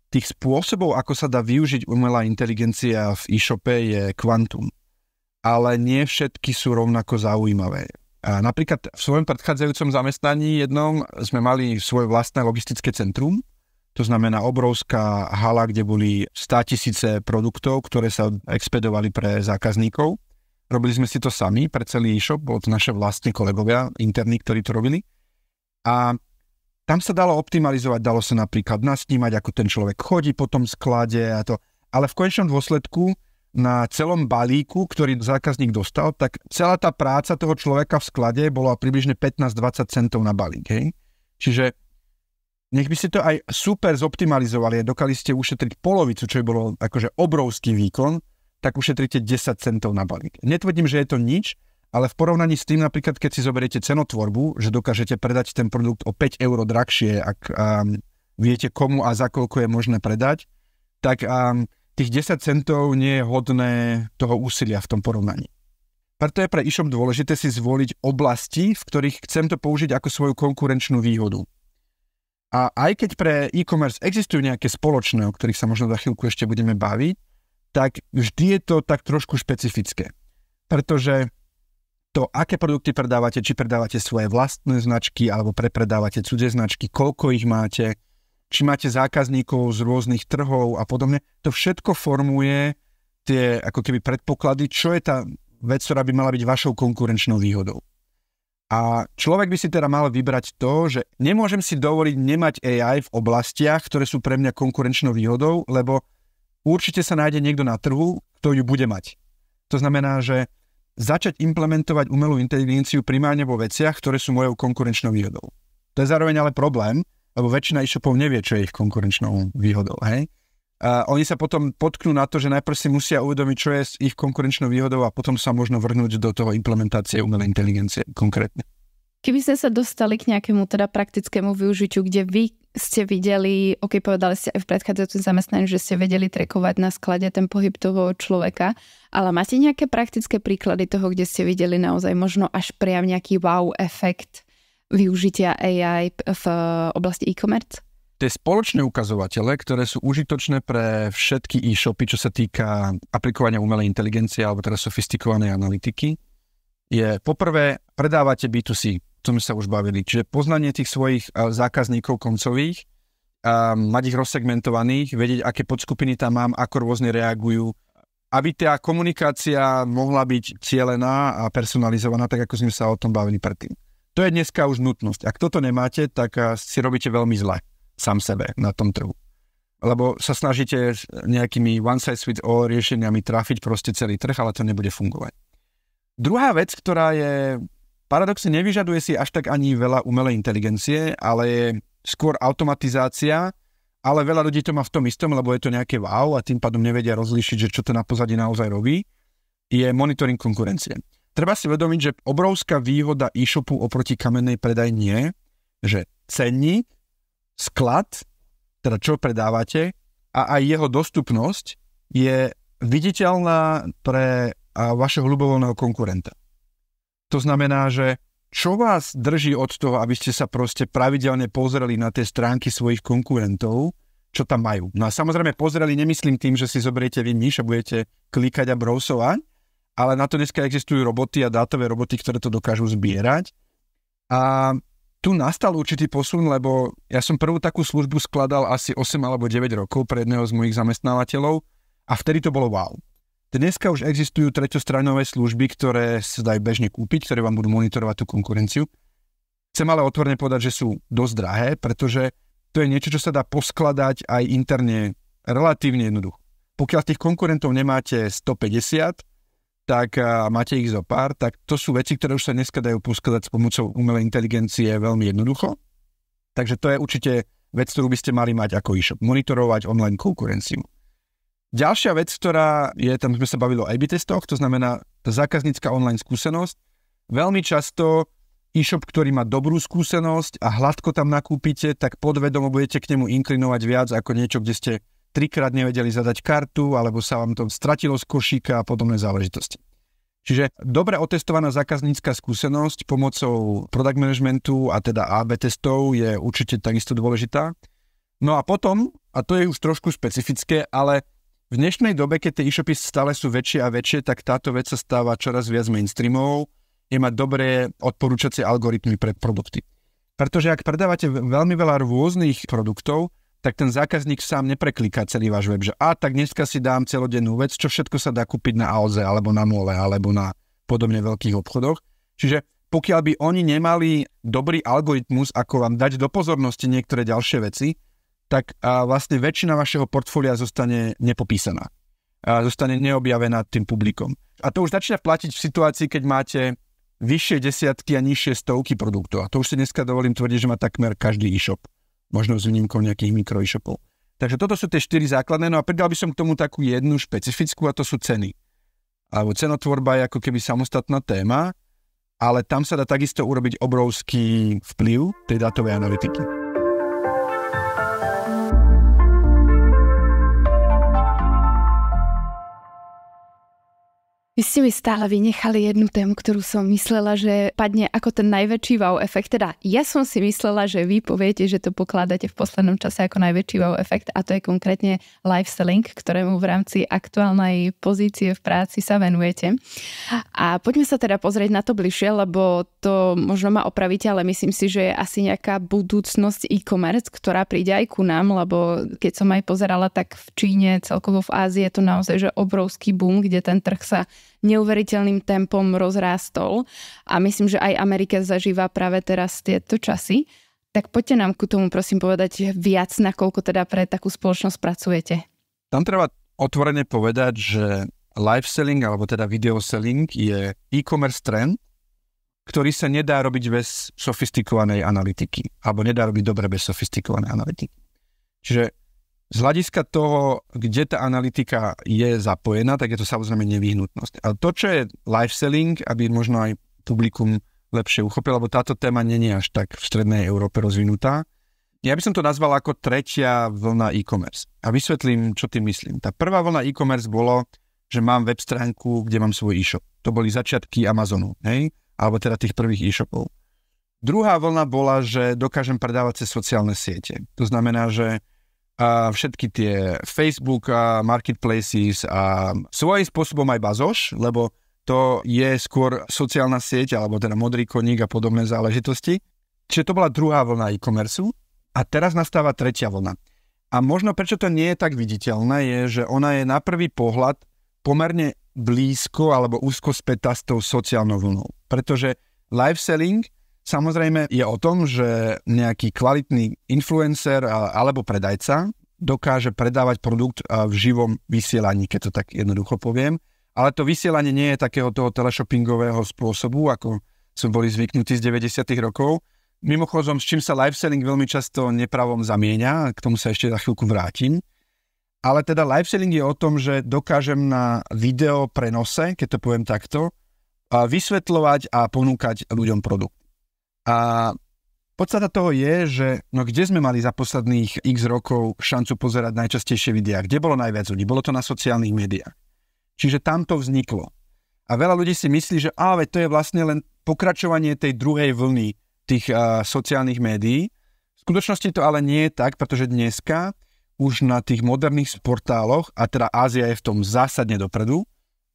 B: tých spôsobov, ako sa dá využiť umelá inteligencia v e-shope je kvantum. Ale nie všetky sú rovnako zaujímavé. A napríklad v svojom predchádzajúcom zamestnaní jednom sme mali svoje vlastné logistické centrum, to znamená obrovská hala, kde boli 100 tisíce produktov, ktoré sa expedovali pre zákazníkov. Robili sme si to sami pre celý e-shop, bolo to naše vlastní kolegovia interní, ktorí to robili. A tam sa dalo optimalizovať, dalo sa napríklad nasnímať, ako ten človek chodí po tom sklade a to. Ale v konečnom dôsledku na celom balíku, ktorý zákazník dostal, tak celá tá práca toho človeka v sklade bola približne 15-20 centov na balík. Hej? Čiže nech by ste to aj super zoptimalizovali a dokali ste ušetriť polovicu, čo by bolo akože obrovský výkon, tak ušetríte 10 centov na balík. Netvrdím, že je to nič, ale v porovnaní s tým napríklad, keď si zoberiete cenotvorbu, že dokážete predať ten produkt o 5 eur drahšie, ak um, viete komu a za koľko je možné predať, tak um, tých 10 centov nie je hodné toho úsilia v tom porovnaní. Preto je pre išom dôležité si zvoliť oblasti, v ktorých chcem to použiť ako svoju konkurenčnú výhodu. A aj keď pre e-commerce existujú nejaké spoločné, o ktorých sa možno za chvíľku ešte budeme baviť, tak vždy je to tak trošku špecifické. Pretože to, aké produkty predávate, či predávate svoje vlastné značky alebo prepredávate cudzie značky, koľko ich máte, či máte zákazníkov z rôznych trhov a podobne. To všetko formuje tie ako keby predpoklady, čo je tá vec, ktorá by mala byť vašou konkurenčnou výhodou. A človek by si teda mal vybrať to, že nemôžem si dovoliť nemať AI v oblastiach, ktoré sú pre mňa konkurenčnou výhodou, lebo určite sa nájde niekto na trhu, kto ju bude mať. To znamená, že začať implementovať umelú inteligenciu primárne vo veciach, ktoré sú mojou konkurenčnou výhodou. To je zároveň ale problém, lebo väčšina e-shopov nevie, čo je ich konkurenčnou výhodou. Hej? A oni sa potom potknú na to, že najprv si musia uvedomiť, čo je ich konkurenčnou výhodou a potom sa možno vrhnúť do toho implementácie umelej inteligencie konkrétne.
A: Keby ste sa dostali k nejakému teda praktickému využitiu, kde vy ste videli, ok, povedali ste aj v predchádzajúcom zamestnaní, že ste vedeli trekovať na sklade ten pohyb toho človeka, ale máte nejaké praktické príklady toho, kde ste videli naozaj možno až priam nejaký wow efekt využitia AI v oblasti e-commerce?
B: tie spoločné ukazovatele, ktoré sú užitočné pre všetky e-shopy, čo sa týka aplikovania umelej inteligencie alebo teda sofistikovanej analytiky, je poprvé, predávate B2C tom sme sa už bavili. Čiže poznanie tých svojich eh, zákazníkov koncových, a mať ich rozsegmentovaných, vedieť, aké podskupiny tam mám, ako rôzne reagujú, aby tá komunikácia mohla byť cielená a personalizovaná, tak ako sme sa o tom bavili predtým. To je dneska už nutnosť. Ak toto nemáte, tak eh, si robíte veľmi zle sám sebe na tom trhu. Lebo sa snažíte nejakými one size fits all riešeniami trafiť proste celý trh, ale to nebude fungovať. Druhá vec, ktorá je Paradoxne nevyžaduje si až tak ani veľa umelej inteligencie, ale je skôr automatizácia, ale veľa ľudí to má v tom istom, lebo je to nejaké wow a tým pádom nevedia rozlíšiť, že čo to na pozadí naozaj robí, je monitoring konkurencie. Treba si vedomiť, že obrovská výhoda e-shopu oproti kamennej predajni je, že cenník, sklad, teda čo predávate, a aj jeho dostupnosť je viditeľná pre vašeho ľubovolného konkurenta. To znamená, že čo vás drží od toho, aby ste sa proste pravidelne pozreli na tie stránky svojich konkurentov, čo tam majú. No a samozrejme pozreli, nemyslím tým, že si zoberiete vy myš a budete klikať a browsovať, ale na to dneska existujú roboty a dátové roboty, ktoré to dokážu zbierať. A tu nastal určitý posun, lebo ja som prvú takú službu skladal asi 8 alebo 9 rokov pre jedného z mojich zamestnávateľov a vtedy to bolo wow Dneska už existujú treťostranové služby, ktoré sa dajú bežne kúpiť, ktoré vám budú monitorovať tú konkurenciu. Chcem ale otvorene povedať, že sú dosť drahé, pretože to je niečo, čo sa dá poskladať aj interne relatívne jednoducho. Pokiaľ tých konkurentov nemáte 150, tak a máte ich zo pár, tak to sú veci, ktoré už sa dneska dajú poskladať s pomocou umelej inteligencie veľmi jednoducho. Takže to je určite vec, ktorú by ste mali mať ako e-shop. Monitorovať online konkurenciu. Ďalšia vec, ktorá je, tam sme sa bavili o A-B testoch, to znamená tá zákaznícka online skúsenosť. Veľmi často e-shop, ktorý má dobrú skúsenosť a hladko tam nakúpite, tak podvedomo budete k nemu inklinovať viac ako niečo, kde ste trikrát nevedeli zadať kartu, alebo sa vám to stratilo z košíka a podobné záležitosti. Čiže dobre otestovaná zákaznícka skúsenosť pomocou product managementu a teda AB testov je určite takisto dôležitá. No a potom, a to je už trošku špecifické, ale v dnešnej dobe, keď tie e-shopy stále sú väčšie a väčšie, tak táto vec sa stáva čoraz viac mainstreamovou, je mať dobré odporúčacie algoritmy pre produkty. Pretože ak predávate veľmi veľa rôznych produktov, tak ten zákazník sám nepreklika celý váš web, že a tak dneska si dám celodennú vec, čo všetko sa dá kúpiť na Alze, alebo na Mole, alebo na podobne veľkých obchodoch. Čiže pokiaľ by oni nemali dobrý algoritmus, ako vám dať do pozornosti niektoré ďalšie veci, tak a vlastne väčšina vašeho portfólia zostane nepopísaná. A zostane neobjavená tým publikom. A to už začína platiť v situácii, keď máte vyššie desiatky a nižšie stovky produktov. A to už si dneska dovolím tvrdiť, že má takmer každý e-shop. Možno s výnimkou nejakých mikro e-shopov. Takže toto sú tie štyri základné. No a pridal by som k tomu takú jednu špecifickú a to sú ceny. Alebo cenotvorba je ako keby samostatná téma, ale tam sa dá takisto urobiť obrovský vplyv tej datovej analytiky. Vy ste mi
A: stále vynechali jednu tému, ktorú som myslela, že padne ako ten najväčší wow efekt. Teda ja som si myslela, že vy poviete, že to pokladáte v poslednom čase ako najväčší wow efekt a to je konkrétne selling, ktorému v rámci aktuálnej pozície v práci sa venujete. A poďme sa teda pozrieť na to bližšie, lebo to možno ma opravíte, ale myslím si, že je asi nejaká budúcnosť e-commerce, ktorá príde aj ku nám, lebo keď som aj pozerala, tak v Číne, celkovo v Ázii je to naozaj že obrovský boom, kde ten trh sa neuveriteľným tempom rozrástol a myslím, že aj Amerika zažíva práve teraz tieto časy. Tak poďte nám ku tomu prosím povedať viac, nakoľko teda pre takú spoločnosť pracujete.
B: Tam treba otvorene povedať, že live selling alebo teda video selling je e-commerce trend, ktorý sa nedá robiť bez sofistikovanej analytiky, alebo nedá robiť dobre bez sofistikovanej analytiky. Čiže z hľadiska toho, kde tá analytika je zapojená, tak je to samozrejme nevyhnutnosť. Ale to, čo je live selling, aby možno aj publikum lepšie uchopil, lebo táto téma není až tak v strednej Európe rozvinutá. Ja by som to nazval ako tretia vlna e-commerce. A vysvetlím, čo tým myslím. Tá prvá vlna e-commerce bolo, že mám web stránku, kde mám svoj e-shop. To boli začiatky Amazonu, hej? Alebo teda tých prvých e-shopov. Druhá vlna bola, že dokážem predávať cez sociálne siete. To znamená, že a všetky tie Facebook a marketplaces a svojím spôsobom aj bazoš, lebo to je skôr sociálna sieť, alebo teda modrý koník a podobné záležitosti. Čiže to bola druhá vlna e-commerce a teraz nastáva tretia vlna. A možno prečo to nie je tak viditeľné, je, že ona je na prvý pohľad pomerne blízko alebo úzko spätá s tou sociálnou vlnou. Pretože live selling – Samozrejme je o tom, že nejaký kvalitný influencer alebo predajca dokáže predávať produkt v živom vysielaní, keď to tak jednoducho poviem. Ale to vysielanie nie je takého toho teleshoppingového spôsobu, ako sme boli zvyknutí z 90. rokov. Mimochodom, s čím sa live selling veľmi často nepravom zamieňa, k tomu sa ešte za chvíľku vrátim. Ale teda live selling je o tom, že dokážem na video prenose, keď to poviem takto, vysvetľovať a ponúkať ľuďom produkt. A Podstata toho je, že no kde sme mali za posledných x rokov šancu pozerať najčastejšie videá, kde bolo najviac ľudí, bolo to na sociálnych médiách. Čiže tam to vzniklo. A veľa ľudí si myslí, že á, veď to je vlastne len pokračovanie tej druhej vlny tých uh, sociálnych médií. V skutočnosti to ale nie je tak, pretože dneska už na tých moderných portáloch, a teda Ázia je v tom zásadne dopredu,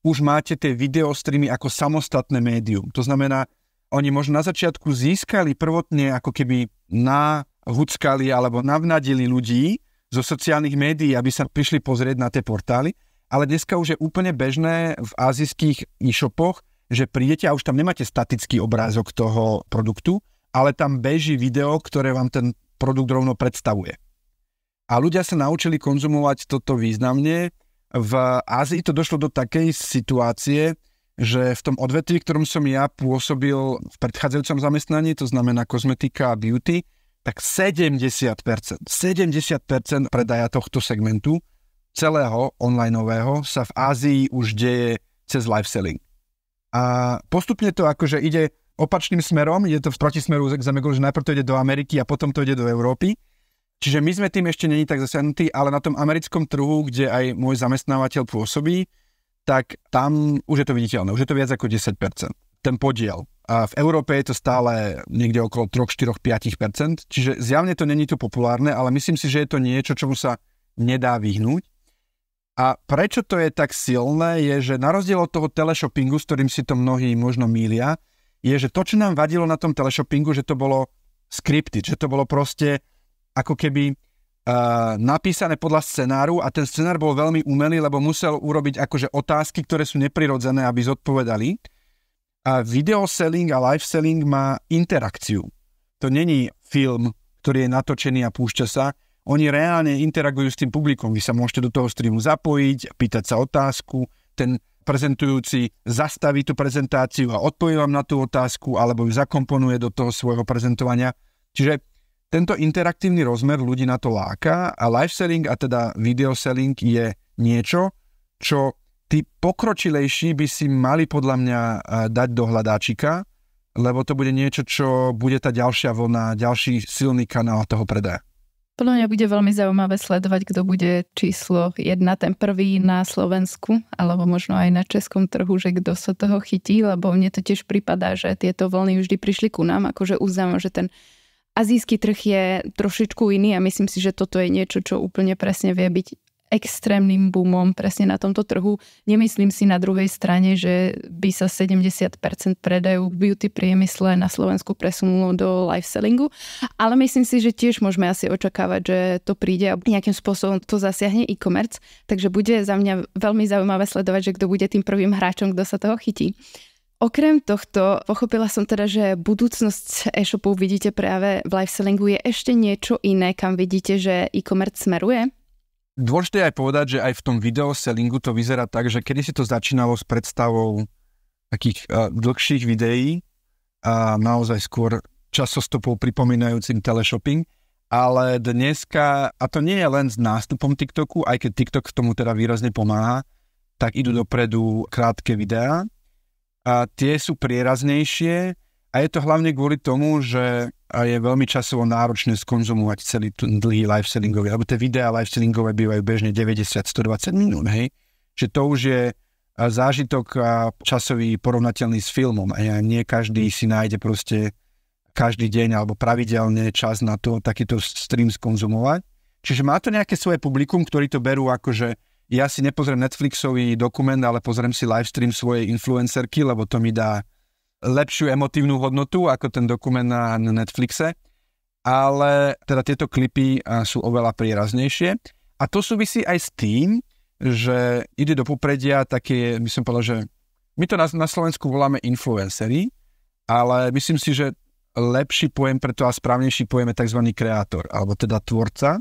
B: už máte tie videostreamy ako samostatné médium. To znamená, oni možno na začiatku získali prvotne ako keby nahuckali alebo navnadili ľudí zo sociálnych médií, aby sa prišli pozrieť na tie portály, ale dneska už je úplne bežné v azijských e-shopoch, že prídete a už tam nemáte statický obrázok toho produktu, ale tam beží video, ktoré vám ten produkt rovno predstavuje. A ľudia sa naučili konzumovať toto významne. V Ázii to došlo do takej situácie, že v tom odvetví, ktorom som ja pôsobil v predchádzajúcom zamestnaní, to znamená kozmetika a beauty, tak 70%, 70% predaja tohto segmentu celého onlineového sa v Ázii už deje cez live selling. A postupne to akože ide opačným smerom, je to v protismeru k Zemegolu, že najprv to ide do Ameriky a potom to ide do Európy. Čiže my sme tým ešte není tak zasiahnutí, ale na tom americkom trhu, kde aj môj zamestnávateľ pôsobí, tak tam už je to viditeľné, už je to viac ako 10%. Ten podiel. A v Európe je to stále niekde okolo 3, 4, 5%, čiže zjavne to není to populárne, ale myslím si, že je to niečo, čomu sa nedá vyhnúť. A prečo to je tak silné, je, že na rozdiel od toho teleshoppingu, s ktorým si to mnohí možno mília, je, že to, čo nám vadilo na tom teleshoppingu, že to bolo skripty, že to bolo proste ako keby napísané podľa scenáru a ten scenár bol veľmi umelý, lebo musel urobiť akože otázky, ktoré sú neprirodzené, aby zodpovedali. A video selling a live selling má interakciu. To není film, ktorý je natočený a púšťa sa. Oni reálne interagujú s tým publikom. Vy sa môžete do toho streamu zapojiť, pýtať sa otázku, ten prezentujúci zastaví tú prezentáciu a odpovie vám na tú otázku alebo ju zakomponuje do toho svojho prezentovania. Čiže tento interaktívny rozmer ľudí na to láka a live selling a teda video selling je niečo, čo tí pokročilejší by si mali podľa mňa eh, dať do hľadáčika, lebo to bude niečo, čo bude tá ďalšia vlna, ďalší silný kanál toho predaja.
A: Podľa mňa bude veľmi zaujímavé sledovať, kto bude číslo jedna, ten prvý na Slovensku, alebo možno aj na českom trhu, že kto sa toho chytí, lebo mne to tiež prípada, že tieto vlny vždy prišli ku nám, akože uznám, že ten azijský trh je trošičku iný a myslím si, že toto je niečo, čo úplne presne vie byť extrémnym boomom presne na tomto trhu. Nemyslím si na druhej strane, že by sa 70% predajú v beauty priemysle na Slovensku presunulo do live sellingu, ale myslím si, že tiež môžeme asi očakávať, že to príde a nejakým spôsobom to zasiahne e-commerce, takže bude za mňa veľmi zaujímavé sledovať, že kto bude tým prvým hráčom, kto sa toho chytí. Okrem tohto, pochopila som teda, že budúcnosť e-shopu vidíte práve v livesellingu. Je ešte niečo iné, kam vidíte, že e-commerce smeruje?
B: Dôležité aj povedať, že aj v tom sellingu to vyzerá tak, že kedy si to začínalo s predstavou takých uh, dlhších videí a naozaj skôr časostopou pripomínajúcim teleshopping, ale dneska, a to nie je len s nástupom TikToku, aj keď TikTok tomu teda výrazne pomáha, tak idú dopredu krátke videá, a tie sú prieraznejšie a je to hlavne kvôli tomu, že je veľmi časovo náročné skonzumovať celý dlhý live-sellingový, lebo tie videá live-sellingové bývajú bežne 90-120 minút, hej? Že to už je zážitok časový porovnateľný s filmom. A nie každý si nájde proste každý deň alebo pravidelne čas na to takýto stream skonzumovať. Čiže má to nejaké svoje publikum, ktorí to berú ako, že ja si nepozriem Netflixový dokument, ale pozriem si livestream svojej influencerky, lebo to mi dá lepšiu emotívnu hodnotu ako ten dokument na Netflixe. Ale teda tieto klipy sú oveľa príraznejšie. A to súvisí aj s tým, že ide do popredia také, my som povedal, že my to na, na Slovensku voláme influencery, ale myslím si, že lepší pojem preto a správnejší pojem je tzv. kreátor, alebo teda tvorca,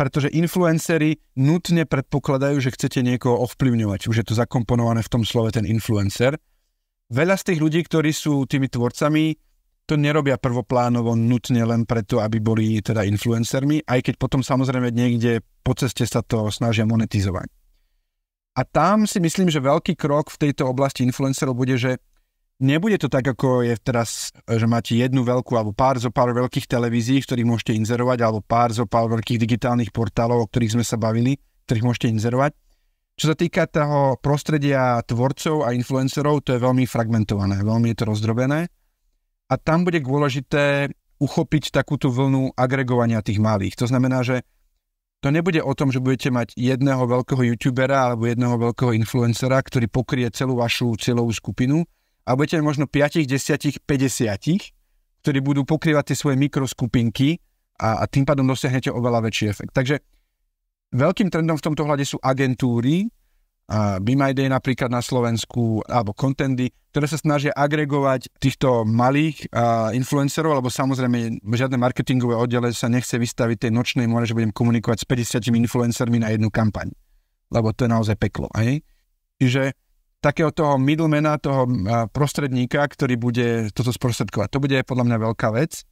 B: pretože influencery nutne predpokladajú, že chcete niekoho ovplyvňovať. Už je to zakomponované v tom slove ten influencer. Veľa z tých ľudí, ktorí sú tými tvorcami, to nerobia prvoplánovo nutne len preto, aby boli teda influencermi, aj keď potom samozrejme niekde po ceste sa to snažia monetizovať. A tam si myslím, že veľký krok v tejto oblasti influencerov bude, že Nebude to tak, ako je teraz, že máte jednu veľkú alebo pár zo pár veľkých televízií, v ktorých môžete inzerovať, alebo pár zo pár veľkých digitálnych portálov, o ktorých sme sa bavili, v ktorých môžete inzerovať. Čo sa týka toho prostredia tvorcov a influencerov, to je veľmi fragmentované, veľmi je to rozdrobené. A tam bude dôležité uchopiť takúto vlnu agregovania tých malých. To znamená, že to nebude o tom, že budete mať jedného veľkého youtubera alebo jedného veľkého influencera, ktorý pokrie celú vašu cieľovú skupinu, a budete možno 5, 10, 50, ktorí budú pokrývať tie svoje mikroskupinky a, a tým pádom dosiahnete oveľa väčší efekt. Takže veľkým trendom v tomto hľade sú agentúry, a Be My Day napríklad na Slovensku, alebo Contendy, ktoré sa snažia agregovať týchto malých a, influencerov, lebo samozrejme žiadne marketingové oddele sa nechce vystaviť tej nočnej more, že budem komunikovať s 50 influencermi na jednu kampaň, lebo to je naozaj peklo. Aj? Čiže takého toho middlemana, toho prostredníka, ktorý bude toto sprostredkovať. To bude podľa mňa veľká vec.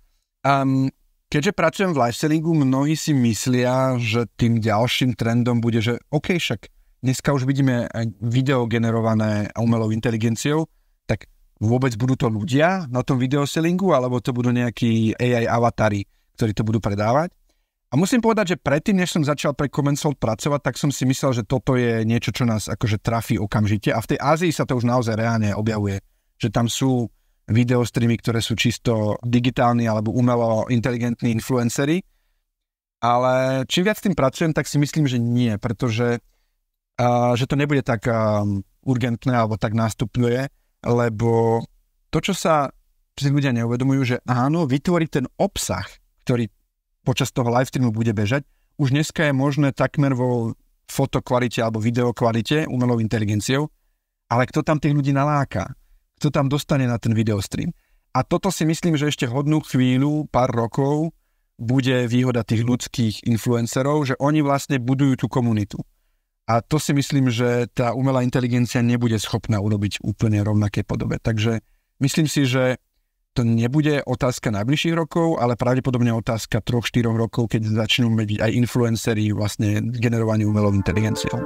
B: Um, keďže pracujem v lifestylingu, mnohí si myslia, že tým ďalším trendom bude, že OK, však dneska už vidíme video generované umelou inteligenciou, tak vôbec budú to ľudia na tom videosellingu, alebo to budú nejakí AI avatary, ktorí to budú predávať. A musím povedať, že predtým, než som začal pre Comensol pracovať, tak som si myslel, že toto je niečo, čo nás akože trafí okamžite. A v tej Ázii sa to už naozaj reálne objavuje, že tam sú videostreamy, ktoré sú čisto digitálni alebo umelo inteligentní influencery. Ale čím viac s tým pracujem, tak si myslím, že nie, pretože uh, že to nebude tak um, urgentné alebo tak nástupné, lebo to, čo sa si ľudia neuvedomujú, že áno, vytvoriť ten obsah, ktorý počas toho live streamu bude bežať. Už dneska je možné takmer vo fotokvalite alebo videokvalite umelou inteligenciou, ale kto tam tých ľudí naláka? Kto tam dostane na ten videostream? A toto si myslím, že ešte hodnú chvíľu, pár rokov, bude výhoda tých ľudských influencerov, že oni vlastne budujú tú komunitu. A to si myslím, že tá umelá inteligencia nebude schopná urobiť úplne rovnaké podobe. Takže myslím si, že to nebude otázka najbližších rokov, ale pravdepodobne otázka 3-4 rokov, keď začnú vedieť aj influencery vlastne generovanie umelou inteligenciou.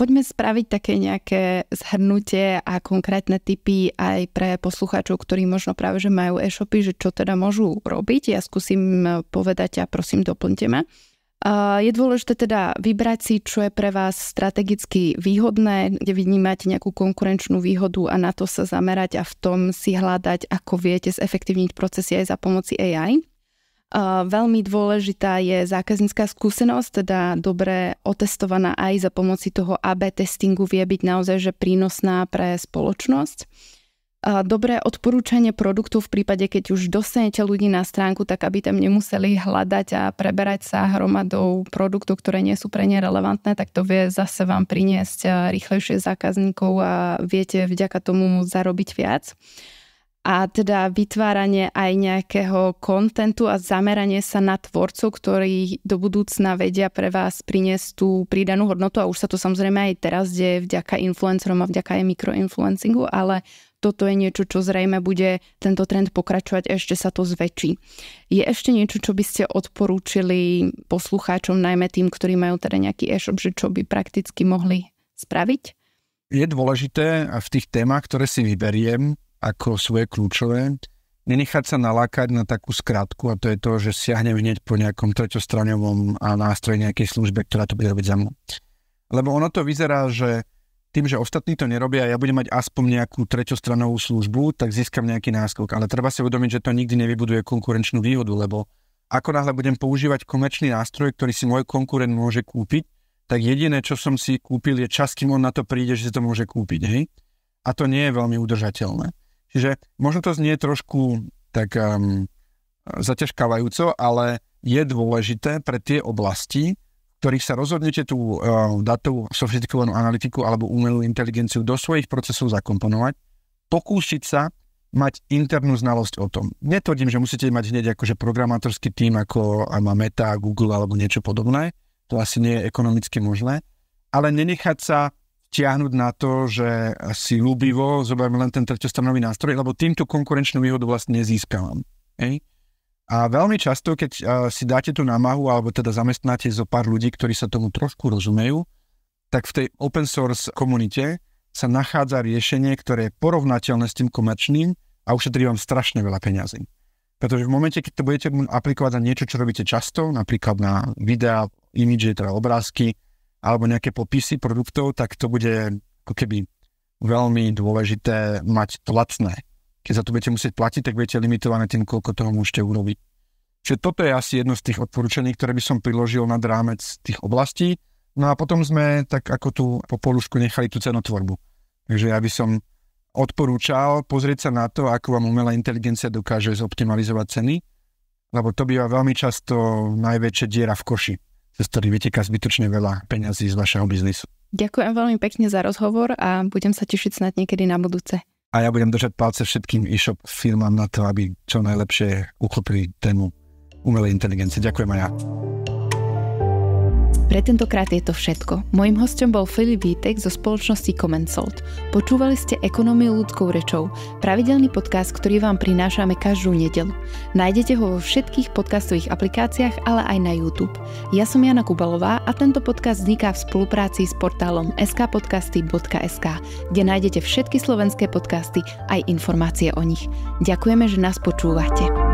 A: Poďme spraviť také nejaké zhrnutie a konkrétne tipy aj pre poslucháčov, ktorí možno práve, že majú e-shopy, že čo teda môžu robiť. Ja skúsim povedať a prosím, doplňte ma. Je dôležité teda vybrať si, čo je pre vás strategicky výhodné, kde vnímate nejakú konkurenčnú výhodu a na to sa zamerať a v tom si hľadať, ako viete zefektívniť procesy aj za pomoci AI. Veľmi dôležitá je zákaznícká skúsenosť, teda dobre otestovaná aj za pomoci toho AB testingu vie byť naozaj že prínosná pre spoločnosť dobré odporúčanie produktu v prípade, keď už dostanete ľudí na stránku, tak aby tam nemuseli hľadať a preberať sa hromadou produktov, ktoré nie sú pre ne relevantné, tak to vie zase vám priniesť e, rýchlejšie zákazníkov a viete vďaka tomu zarobiť viac. A teda vytváranie aj nejakého kontentu a zameranie sa na tvorcov, ktorí do budúcna vedia pre vás priniesť tú pridanú hodnotu a už sa to samozrejme aj teraz deje vďaka influencerom a vďaka aj mikroinfluencingu, ale toto je niečo, čo zrejme bude tento trend pokračovať a ešte sa to zväčší. Je ešte niečo, čo by ste odporúčili poslucháčom, najmä tým, ktorí majú teda nejaký e-shop, že čo by prakticky mohli spraviť?
B: Je dôležité v tých témach, ktoré si vyberiem ako svoje kľúčové, nenechať sa nalákať na takú skratku a to je to, že siahnem hneď po nejakom treťostraňovom nástroji nejakej službe, ktorá to bude robiť za mňa. Lebo ono to vyzerá, že tým, že ostatní to nerobia, ja budem mať aspoň nejakú treťostranovú službu, tak získam nejaký náskok. Ale treba si uvedomiť, že to nikdy nevybuduje konkurenčnú výhodu, lebo ako náhle budem používať komerčný nástroj, ktorý si môj konkurent môže kúpiť, tak jediné, čo som si kúpil, je čas, kým on na to príde, že si to môže kúpiť. Hej? A to nie je veľmi udržateľné. Čiže možno to znie trošku tak um, zaťažkávajúco, ale je dôležité pre tie oblasti, ktorých sa rozhodnete tú uh, datovú sofistikovanú analytiku alebo umelú inteligenciu do svojich procesov zakomponovať, pokúsiť sa mať internú znalosť o tom. Netvrdím, že musíte mať hneď akože programátorský tým, ako má Meta, Google alebo niečo podobné. To asi nie je ekonomicky možné. Ale nenechať sa vtiahnuť na to, že si ľúbivo zoberme len ten treťostranový nástroj, lebo týmto konkurenčnú výhodu vlastne nezískavam. Ej? A veľmi často, keď uh, si dáte tú námahu, alebo teda zamestnáte zo pár ľudí, ktorí sa tomu trošku rozumejú, tak v tej open source komunite sa nachádza riešenie, ktoré je porovnateľné s tým komerčným a ušetrí vám strašne veľa peňazí. Pretože v momente, keď to budete aplikovať na niečo, čo robíte často, napríklad na videá, imidže, teda obrázky, alebo nejaké popisy produktov, tak to bude ako keby veľmi dôležité mať to lacné keď za to budete musieť platiť, tak budete limitované tým, koľko toho môžete urobiť. Čiže toto je asi jedno z tých odporúčaní, ktoré by som priložil nad rámec tých oblastí. No a potom sme tak ako tu po polušku nechali tú cenotvorbu. Takže ja by som odporúčal pozrieť sa na to, ako vám umelá inteligencia dokáže zoptimalizovať ceny, lebo to býva veľmi často najväčšia diera v koši, cez ktorý vyteká zbytočne veľa peňazí z vašeho biznisu.
A: Ďakujem veľmi pekne za rozhovor a budem sa tešiť snad niekedy na budúce
B: a ja budem držať palce všetkým e-shop firmám na to, aby čo najlepšie uchopili tému umelej inteligencie. Ďakujem aj ja.
A: Pre tentokrát je to všetko. Mojím hostom bol Filip Vítek zo spoločnosti Comensult. Počúvali ste Ekonomiu ľudskou rečou, pravidelný podcast, ktorý vám prinášame každú nedelu. Nájdete ho vo všetkých podcastových aplikáciách, ale aj na YouTube. Ja som Jana Kubalová a tento podcast vzniká v spolupráci s portálom skpodcasty.sk, kde nájdete všetky slovenské podcasty aj informácie o nich. Ďakujeme, že
B: nás počúvate.